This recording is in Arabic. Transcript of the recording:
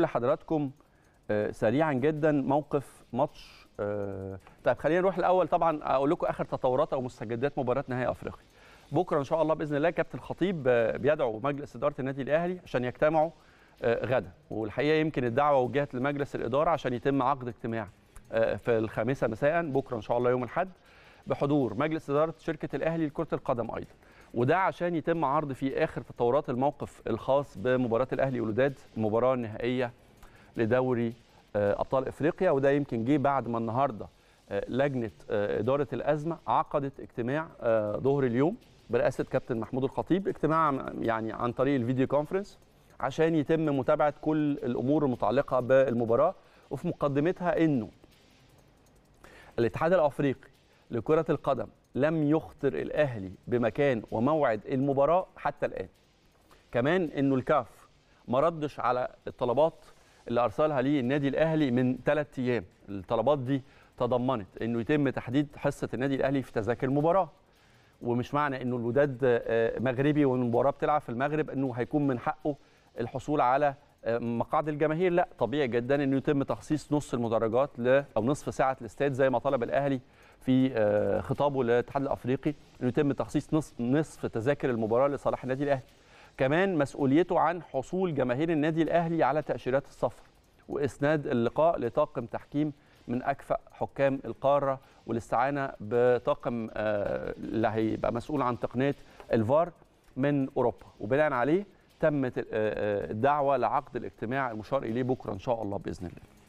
لحضراتكم آه، سريعا جدا موقف ماتش آه، طيب خلينا نروح الاول طبعا اقول لكم اخر تطورات او مستجدات مباراه نهائي افريقيا بكره ان شاء الله باذن الله كابتن الخطيب آه، بيدعو مجلس اداره النادي الاهلي عشان يجتمعوا غدا والحقيقه يمكن الدعوه وجهت لمجلس الاداره عشان يتم عقد اجتماع في الخامسه مساء بكره ان شاء الله يوم الاحد بحضور مجلس اداره شركه الاهلي لكره القدم ايضا وده عشان يتم عرض في اخر تطورات الموقف الخاص بمباراه الاهلي والوداد المباراه النهائيه لدوري آه، ابطال افريقيا وده يمكن جه بعد ما النهارده آه، لجنه آه، اداره الازمه عقدت اجتماع ظهر اليوم برئاسه كابتن محمود الخطيب اجتماع يعني عن طريق الفيديو كونفرنس عشان يتم متابعه كل الامور المتعلقه بالمباراه وفي مقدمتها انه الاتحاد الافريقي لكرة القدم لم يخطر الأهلي بمكان وموعد المباراة حتى الآن كمان أنه الكاف ما ردش على الطلبات اللي أرسلها لي النادي الأهلي من ثلاث أيام الطلبات دي تضمنت أنه يتم تحديد حصة النادي الأهلي في تذاكر المباراة ومش معنى أنه الوداد آه، مغربي والمباراة بتلعب في المغرب أنه هيكون من حقه الحصول على مقاعد الجماهير لا طبيعي جدا انه يتم تخصيص نص المدرجات ل او نصف ساعه الاستاد زي ما طلب الاهلي في آه، خطابه للاتحاد الافريقي انه يتم تخصيص نصف نصف تذاكر المباراه لصالح النادي الاهلي كمان مسؤوليته عن حصول جماهير النادي الاهلي على تاشيرات السفر واسناد اللقاء لطاقم تحكيم من اكفأ حكام القاره والاستعانه بطاقم آه، اللي هيبقى مسؤول عن تقنيه الفار من اوروبا وبناء عليه تمت الدعوه آه، آه، لعقد الاجتماع المشار اليه بكره ان شاء الله باذن الله